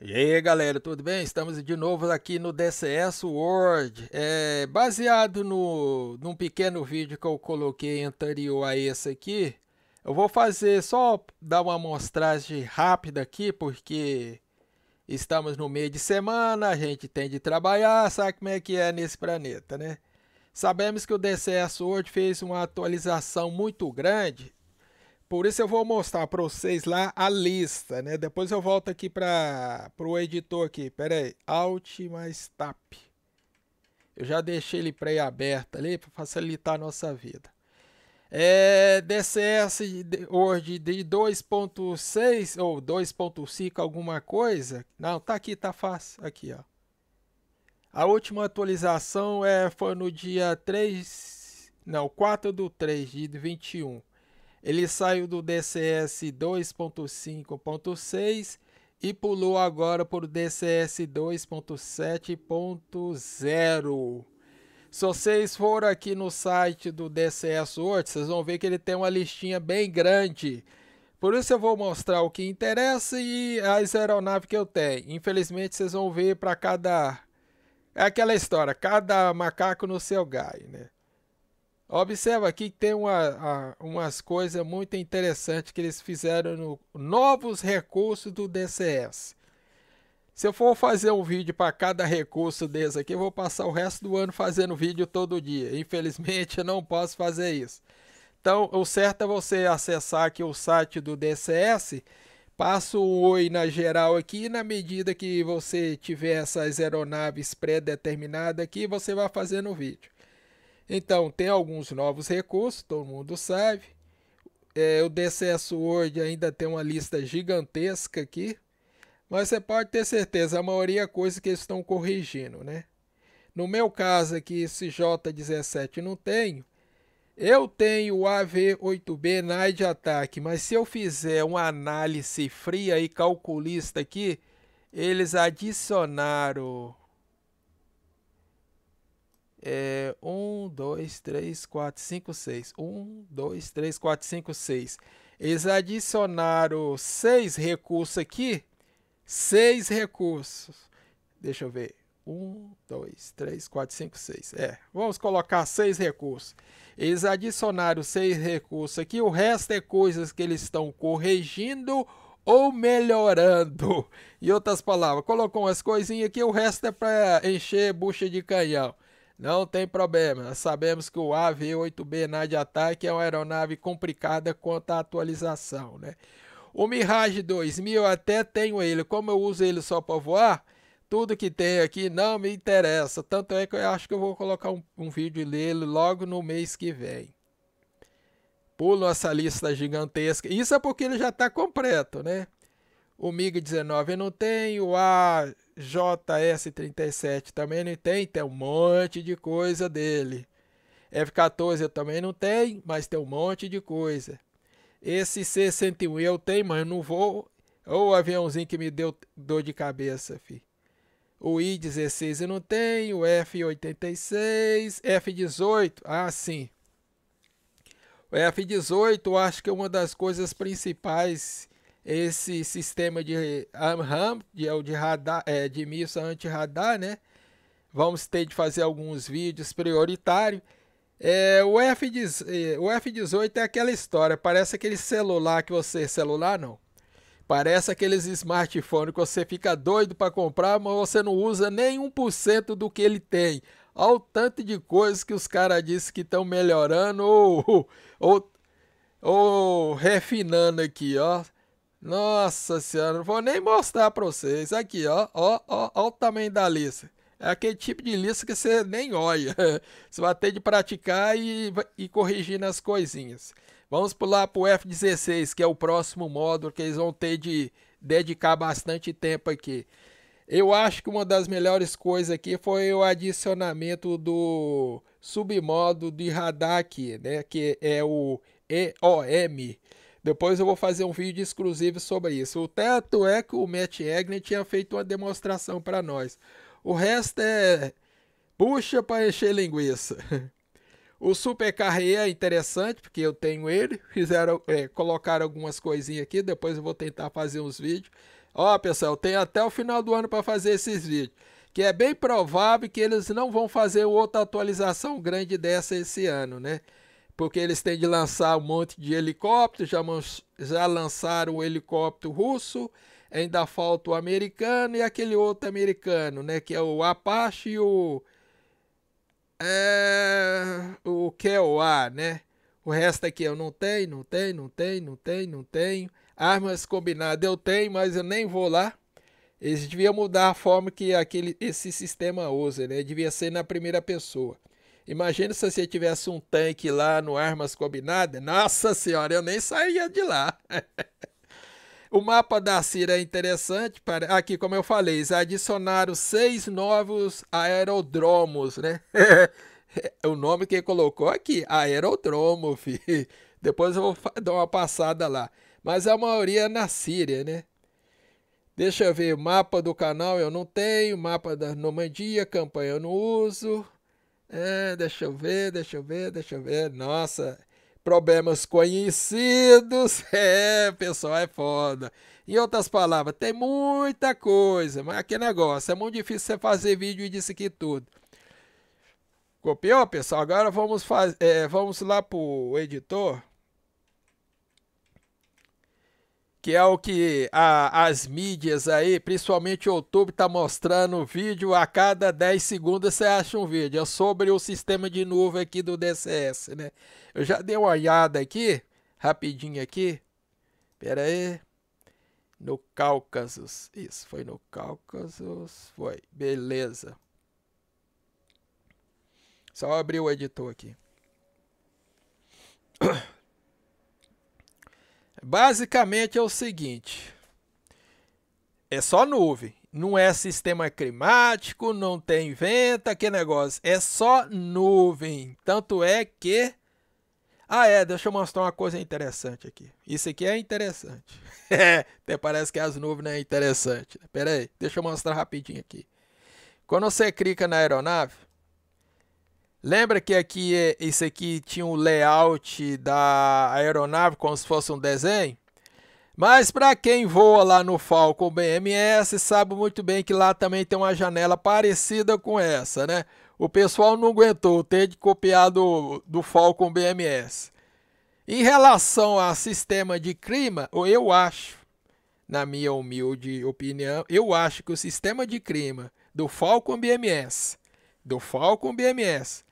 E aí galera, tudo bem? Estamos de novo aqui no DCS World. É, baseado no, num pequeno vídeo que eu coloquei anterior a esse aqui, eu vou fazer só dar uma amostragem rápida aqui, porque estamos no meio de semana, a gente tem de trabalhar, sabe como é que é nesse planeta, né? Sabemos que o DCS World fez uma atualização muito grande por isso eu vou mostrar para vocês lá a lista, né? Depois eu volto aqui para o editor aqui. Pera aí. Alt mais Tap. Eu já deixei ele pré-aberto ali para facilitar a nossa vida. É, DCS Word de 2.6 ou 2.5 alguma coisa. Não, tá aqui, tá fácil. Aqui, ó. A última atualização é, foi no dia 3... Não, 4 do 3 de 21. Ele saiu do DCS 2.5.6 e pulou agora para o DCS 2.7.0. Se vocês forem aqui no site do DCS World, vocês vão ver que ele tem uma listinha bem grande. Por isso eu vou mostrar o que interessa e as aeronaves que eu tenho. Infelizmente vocês vão ver para cada... É aquela história, cada macaco no seu gai, né? Observa aqui que tem uma, a, umas coisas muito interessantes que eles fizeram no novos recursos do DCS. Se eu for fazer um vídeo para cada recurso desse aqui, eu vou passar o resto do ano fazendo vídeo todo dia. Infelizmente, eu não posso fazer isso. Então, o certo é você acessar aqui o site do DCS, passa um oi na geral aqui, e na medida que você tiver essas aeronaves pré-determinadas aqui, você vai fazendo o vídeo. Então, tem alguns novos recursos, todo mundo sabe. É, o DCS Word ainda tem uma lista gigantesca aqui. Mas você pode ter certeza, a maioria é coisa que eles estão corrigindo, né? No meu caso aqui, esse J17 não tenho. Eu tenho o AV8B Night Attack, mas se eu fizer uma análise fria e calculista aqui, eles adicionaram é, 1, 2, 3, 4, 5, 6. 1, 2, 3, 4, 5, 6. Eles adicionaram 6 recursos aqui. 6 recursos. Deixa eu ver. 1, 2, 3, 4, 5, 6. É, vamos colocar 6 recursos. Eles adicionaram 6 recursos aqui. O resto é coisas que eles estão corrigindo ou melhorando. Em outras palavras, colocou umas coisinhas aqui. O resto é para encher bucha de canhão. Não tem problema, sabemos que o AV-8B Nade Attack é uma aeronave complicada quanto à atualização, né? O Mirage 2000 eu até tenho ele, como eu uso ele só para voar, tudo que tem aqui não me interessa. Tanto é que eu acho que eu vou colocar um, um vídeo dele logo no mês que vem. Pulo essa lista gigantesca. Isso é porque ele já está completo, né? O MiG-19 não tenho, o A JS37 também não tem, tem um monte de coisa dele. F14 eu também não tenho, mas tem um monte de coisa. Esse C101 eu tenho, mas não vou. Ou o aviãozinho que me deu dor de cabeça, fi. O I-16 eu não tenho, o F-86, F-18, ah, sim. O F-18 eu acho que é uma das coisas principais esse sistema de AMRAAM, de, é de, radar, é, de missa anti-radar, né? Vamos ter de fazer alguns vídeos prioritários. É, o, F, é, o F18 é aquela história, parece aquele celular que você... Celular não. Parece aqueles smartphones que você fica doido para comprar, mas você não usa nem 1% do que ele tem. Olha o tanto de coisas que os caras dizem que estão melhorando ou, ou, ou refinando aqui, ó. Nossa senhora, não vou nem mostrar pra vocês. Aqui, ó, ó, ó, ó o tamanho da lista. É aquele tipo de lista que você nem olha. Você vai ter de praticar e, e corrigindo as coisinhas. Vamos pular pro F16, que é o próximo módulo que eles vão ter de dedicar bastante tempo aqui. Eu acho que uma das melhores coisas aqui foi o adicionamento do submódulo de radar aqui, né? Que é o EOM. Depois eu vou fazer um vídeo exclusivo sobre isso. O teto é que o Matt Egner tinha feito uma demonstração para nós. O resto é puxa para encher linguiça. O supercar é interessante, porque eu tenho ele. Fizeram, é, colocaram algumas coisinhas aqui, depois eu vou tentar fazer uns vídeos. Ó, pessoal, tem até o final do ano para fazer esses vídeos. Que é bem provável que eles não vão fazer outra atualização grande dessa esse ano, né? porque eles têm de lançar um monte de helicóptero, já, já lançaram o helicóptero russo, ainda falta o americano e aquele outro americano, né? Que é o Apache e o. É, o QOA, né? O resto aqui eu não tenho, não tenho, não tenho, não tenho, não tenho. Armas combinadas eu tenho, mas eu nem vou lá. Eles deviam mudar a forma que aquele, esse sistema usa, né? Devia ser na primeira pessoa. Imagina se você tivesse um tanque lá no Armas Combinadas. Nossa senhora, eu nem saía de lá. o mapa da Síria é interessante. Para... Aqui, como eu falei, eles adicionaram seis novos aerodromos, né? o nome que colocou aqui, aerodromo, filho. Depois eu vou dar uma passada lá. Mas a maioria é na Síria, né? Deixa eu ver, mapa do canal eu não tenho, mapa da Normandia, campanha eu não uso. É, deixa eu ver, deixa eu ver, deixa eu ver. Nossa, problemas conhecidos. É, pessoal, é foda. Em outras palavras, tem muita coisa, mas que negócio, é muito difícil você fazer vídeo e disso aqui tudo. Copiou, pessoal? Agora vamos, faz... É, vamos lá pro editor. que é o que a, as mídias aí, principalmente o YouTube, tá mostrando vídeo. A cada 10 segundos você acha um vídeo. É sobre o sistema de nuvem aqui do DCS, né? Eu já dei uma olhada aqui, rapidinho aqui. Pera aí. No Cáucasus. Isso, foi no Cáucasus. Foi, beleza. Só abrir o editor aqui. Basicamente é o seguinte: é só nuvem. Não é sistema climático, não tem vento, que negócio. É só nuvem. Tanto é que. Ah, é, deixa eu mostrar uma coisa interessante aqui. Isso aqui é interessante. É, até parece que as nuvens não é interessante. Pera aí, deixa eu mostrar rapidinho aqui. Quando você clica na aeronave, Lembra que aqui isso é, aqui tinha um layout da aeronave como se fosse um desenho? Mas para quem voa lá no Falcon BMS, sabe muito bem que lá também tem uma janela parecida com essa, né? O pessoal não aguentou ter de copiar do, do Falcon BMS. Em relação ao sistema de clima, eu acho, na minha humilde opinião, eu acho que o sistema de clima do Falcon BMS, do Falcon BMS,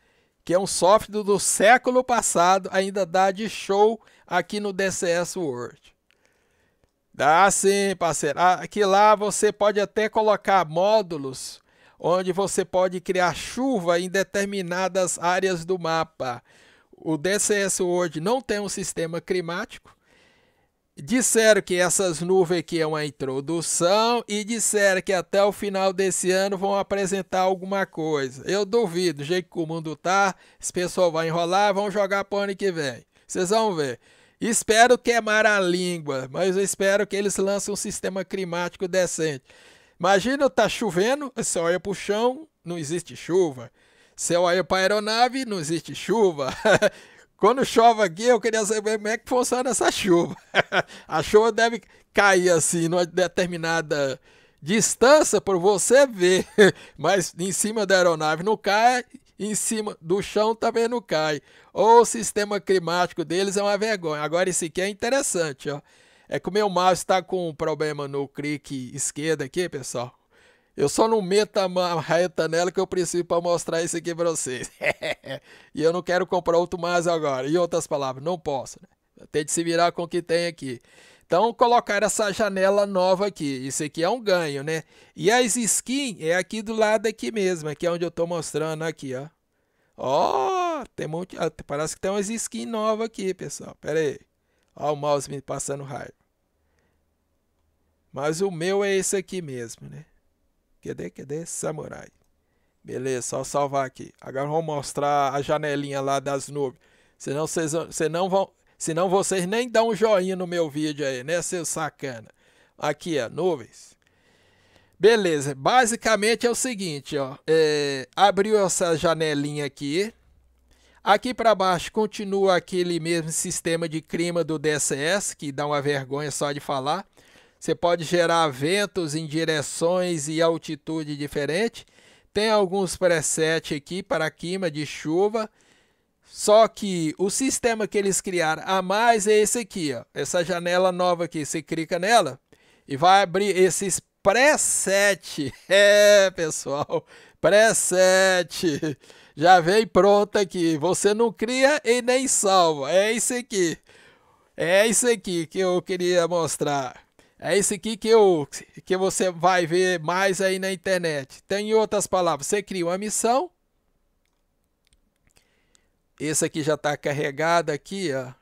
que é um software do século passado, ainda dá de show aqui no DCS World. Dá sim, parceiro. Aqui lá você pode até colocar módulos onde você pode criar chuva em determinadas áreas do mapa. O DCS World não tem um sistema climático, Disseram que essas nuvens aqui é uma introdução e disseram que até o final desse ano vão apresentar alguma coisa. Eu duvido, do jeito que o mundo tá, esse pessoal vai enrolar, vão jogar pro ano que vem. Vocês vão ver. Espero queimar a língua, mas eu espero que eles lancem um sistema climático decente. Imagina, tá chovendo, você olha para o chão, não existe chuva. Você olha a aeronave, não existe chuva. Quando chove aqui, eu queria saber como é que funciona essa chuva. a chuva deve cair assim, numa determinada distância, por você ver. Mas em cima da aeronave não cai, em cima do chão também não cai. Ou o sistema climático deles é uma vergonha. Agora, isso aqui é interessante, ó. É que o meu mouse está com um problema no clique esquerdo aqui, pessoal. Eu só não meto a mão nela que eu preciso para mostrar isso aqui para vocês. e eu não quero comprar outro mais agora. Em outras palavras, não posso. Né? Tem de se virar com o que tem aqui. Então, colocar essa janela nova aqui. Isso aqui é um ganho, né? E as skins é aqui do lado aqui mesmo. Aqui é onde eu estou mostrando aqui, ó. Ó, oh, tem um monte... Ah, parece que tem umas skins novas aqui, pessoal. Pera aí. Ó o mouse me passando raio Mas o meu é esse aqui mesmo, né? Cadê, cadê? Samurai. Beleza, só salvar aqui. Agora vou mostrar a janelinha lá das nuvens. Senão vocês senão vão, senão vocês nem dão um joinha no meu vídeo aí, né, seu sacana? Aqui, ó, nuvens. Beleza, basicamente é o seguinte, ó. É, abriu essa janelinha aqui. Aqui para baixo continua aquele mesmo sistema de clima do DSS, que dá uma vergonha só de falar. Você pode gerar ventos em direções e altitude diferente. Tem alguns presets aqui para queima de chuva. Só que o sistema que eles criaram a mais é esse aqui, ó. Essa janela nova aqui, você clica nela e vai abrir esses preset. É, pessoal, preset. Já vem pronta aqui. Você não cria e nem salva. É isso aqui. É isso aqui que eu queria mostrar. É esse aqui que, eu, que você vai ver mais aí na internet. Tem outras palavras, você cria uma missão. Esse aqui já está carregado aqui, ó.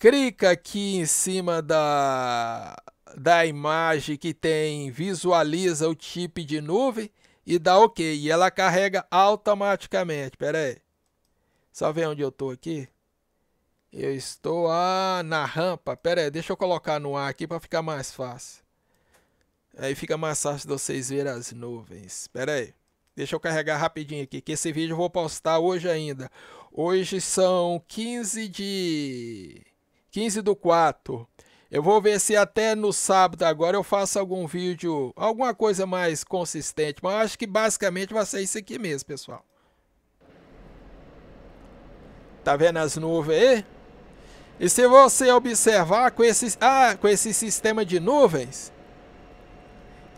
Clica aqui em cima da, da imagem que tem visualiza o tipo de nuvem e dá OK. E ela carrega automaticamente. Pera aí. Só ver onde eu tô aqui. Eu estou ah, na rampa. Pera aí, deixa eu colocar no ar aqui para ficar mais fácil. Aí fica mais fácil de vocês verem as nuvens. Pera aí. Deixa eu carregar rapidinho aqui, que esse vídeo eu vou postar hoje ainda. Hoje são 15 de... 15 do 4. Eu vou ver se até no sábado agora eu faço algum vídeo, alguma coisa mais consistente. Mas acho que basicamente vai ser isso aqui mesmo, pessoal. Tá vendo as nuvens aí? E se você observar com esse, ah, com esse sistema de nuvens,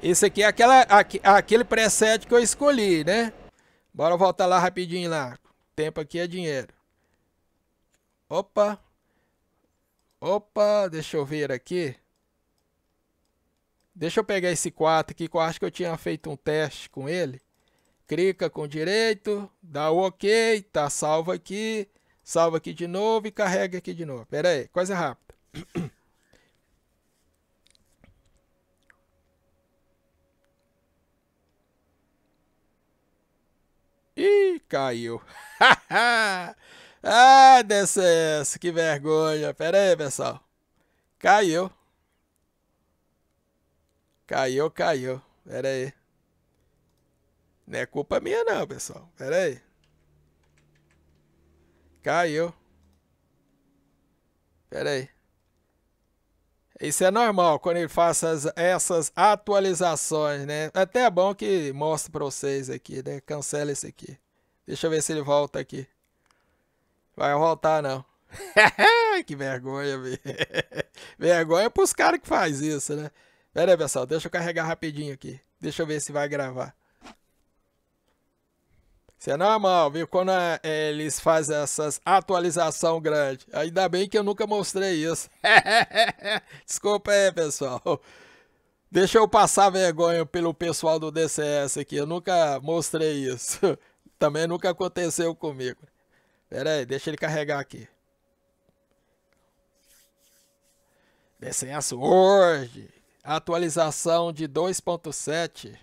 esse aqui é aquela, aqui, aquele preset que eu escolhi, né? Bora voltar lá rapidinho lá. Tempo aqui é dinheiro. Opa. Opa, deixa eu ver aqui. Deixa eu pegar esse 4 aqui, que eu acho que eu tinha feito um teste com ele. Clica com direito, dá o OK, tá salvo aqui. Salva aqui de novo e carrega aqui de novo. Pera aí, coisa rápida. Ih, caiu. ah, DCS, que vergonha. Pera aí, pessoal. Caiu. Caiu, caiu. Pera aí. Não é culpa minha não, pessoal. Pera aí. Caiu. Pera aí. Isso é normal quando ele faz essas, essas atualizações, né? É até é bom que mostre para vocês aqui, né? Cancela esse aqui. Deixa eu ver se ele volta aqui. Vai voltar não. que vergonha, velho. vergonha pros caras que faz isso, né? Pera aí, pessoal. Deixa eu carregar rapidinho aqui. Deixa eu ver se vai gravar. Isso é normal, viu? Quando a, é, eles fazem essas atualização grande. Ainda bem que eu nunca mostrei isso. Desculpa aí, pessoal. Deixa eu passar vergonha pelo pessoal do DCS aqui. Eu nunca mostrei isso. Também nunca aconteceu comigo. Pera aí, deixa ele carregar aqui. DCS hoje. Atualização de 2.7.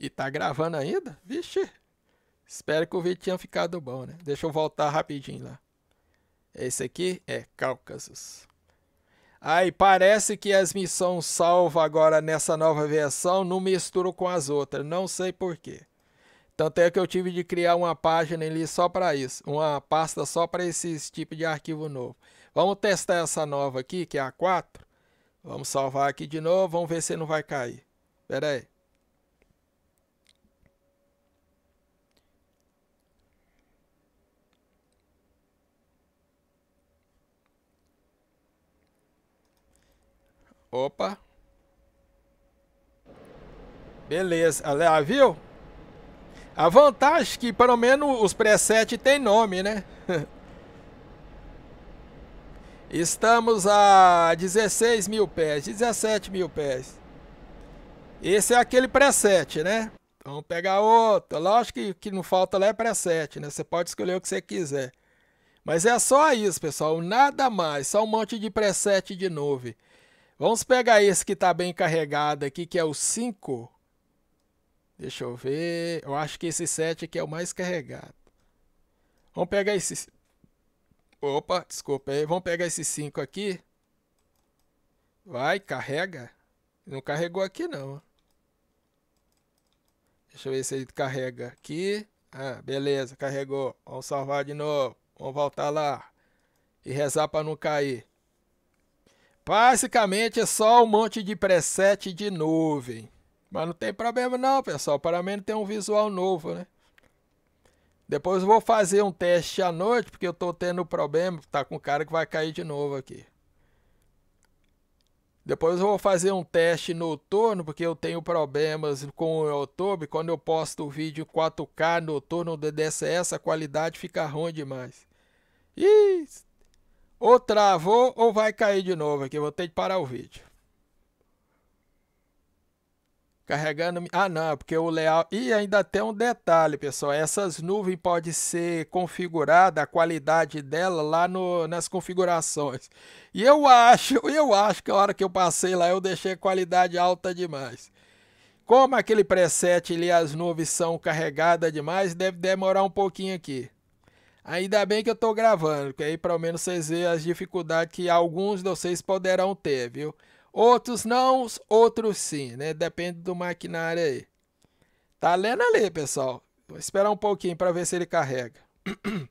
E tá gravando ainda? Vixe! Espero que o vídeo tenha ficado bom, né? Deixa eu voltar rapidinho lá. Esse aqui é Cáucasus. Aí parece que as missões salva agora nessa nova versão não misturam com as outras, não sei porquê. Tanto é que eu tive de criar uma página ali só para isso, uma pasta só para esse tipo de arquivo novo. Vamos testar essa nova aqui, que é a 4. Vamos salvar aqui de novo, vamos ver se não vai cair. Pera aí. Opa. Beleza. Ah, viu? A vantagem é que pelo menos os preset tem nome, né? Estamos a 16 mil pés, 17 mil pés. Esse é aquele preset, né? Vamos pegar outro. Lógico que, que não falta lá é preset, né? Você pode escolher o que você quiser. Mas é só isso, pessoal. Nada mais. Só um monte de preset de nuvem. Vamos pegar esse que está bem carregado aqui, que é o 5. Deixa eu ver. Eu acho que esse 7 aqui é o mais carregado. Vamos pegar esse... Opa, desculpa aí. Vamos pegar esse 5 aqui. Vai, carrega. Não carregou aqui não. Deixa eu ver se ele carrega aqui. Ah, beleza, carregou. Vamos salvar de novo. Vamos voltar lá. E rezar para não cair. Basicamente é só um monte de preset de nuvem. Mas não tem problema não, pessoal. Para menos tem um visual novo, né? Depois vou fazer um teste à noite, porque eu tô tendo problema. Tá com cara que vai cair de novo aqui. Depois vou fazer um teste noturno, porque eu tenho problemas com o YouTube. Quando eu posto o vídeo 4K noturno do essa a qualidade fica ruim demais. Isso! Ou travou ou vai cair de novo aqui. Eu vou ter que parar o vídeo. Carregando. Ah, não, é porque o leal. E ainda tem um detalhe, pessoal. Essas nuvens podem ser configurada a qualidade dela lá no, nas configurações. E eu acho, eu acho que a hora que eu passei lá eu deixei a qualidade alta demais. Como aquele preset ali as nuvens são carregadas demais, deve demorar um pouquinho aqui. Ainda bem que eu tô gravando, que aí pelo menos vocês veem as dificuldades que alguns de vocês poderão ter, viu? Outros não, outros sim, né? Depende do maquinário aí. Tá lendo ali, pessoal. Vou esperar um pouquinho para ver se ele carrega.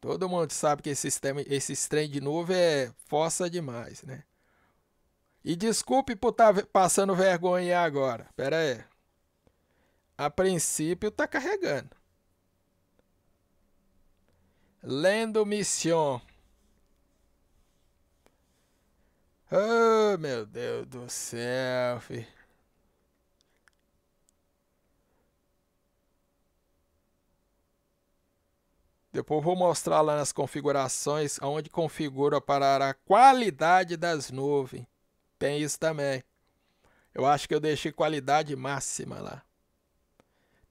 Todo mundo sabe que esse sistema, esse trem de nuvem é força demais, né? E desculpe por tá estar passando vergonha agora. Pera aí. A princípio está carregando. Lendo Mission. Oh, meu Deus do céu, filho. Depois vou mostrar lá nas configurações onde configura para a qualidade das nuvens. Tem isso também. Eu acho que eu deixei qualidade máxima lá.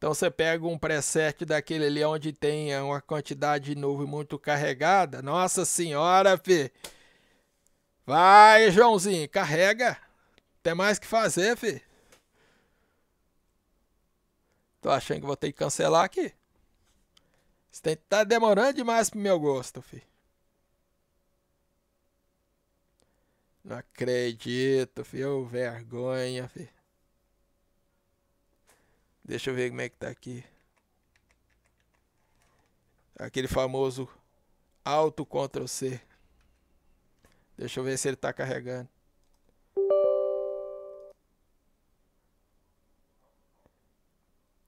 Então você pega um preset daquele ali onde tem é, uma quantidade de nuvem muito carregada. Nossa senhora, fi. Vai, Joãozinho, carrega. Tem mais que fazer, fi. Tô achando que vou ter que cancelar aqui. Isso tá demorando demais pro meu gosto, fi. Não acredito, fi. vergonha, fi. Deixa eu ver como é que tá aqui. Aquele famoso Alto Ctrl C. Deixa eu ver se ele tá carregando.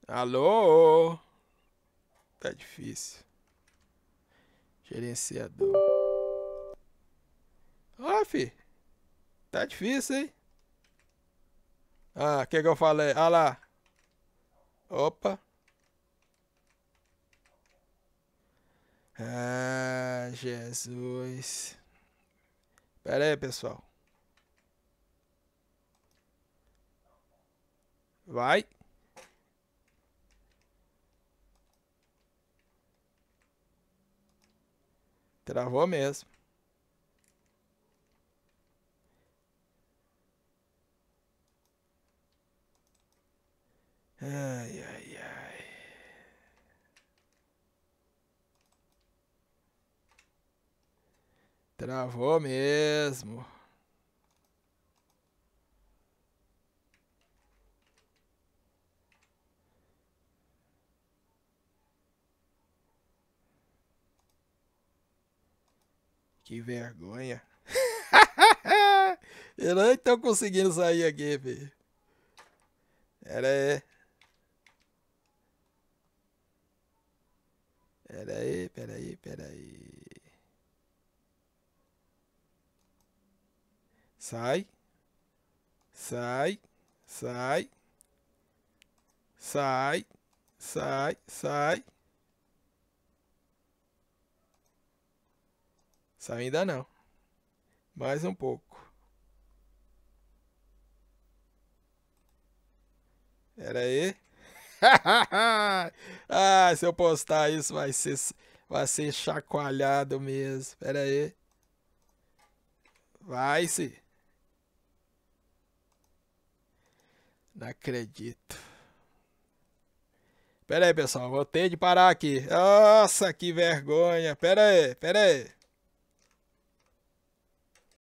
Alô? Tá difícil. Gerenciador. Ó, oh, fi. Tá difícil, hein? Ah, o que que eu falei? Ah lá. Opa. Ah, Jesus. Pera aí, pessoal. Vai. Travou mesmo. Ai, ai, ai. Travou mesmo. Que vergonha. Eu não estou conseguindo sair aqui, velho. Era é. Pera aí, pera aí, pera aí. Sai. Sai. Sai. Sai. Sai, sai. Sai ainda não. Mais um pouco. Pera aí. ah, se eu postar isso vai ser, vai ser chacoalhado mesmo. Pera aí. Vai-se. Não acredito. Pera aí, pessoal. Vou ter de parar aqui. Nossa, que vergonha. Pera aí, pera aí.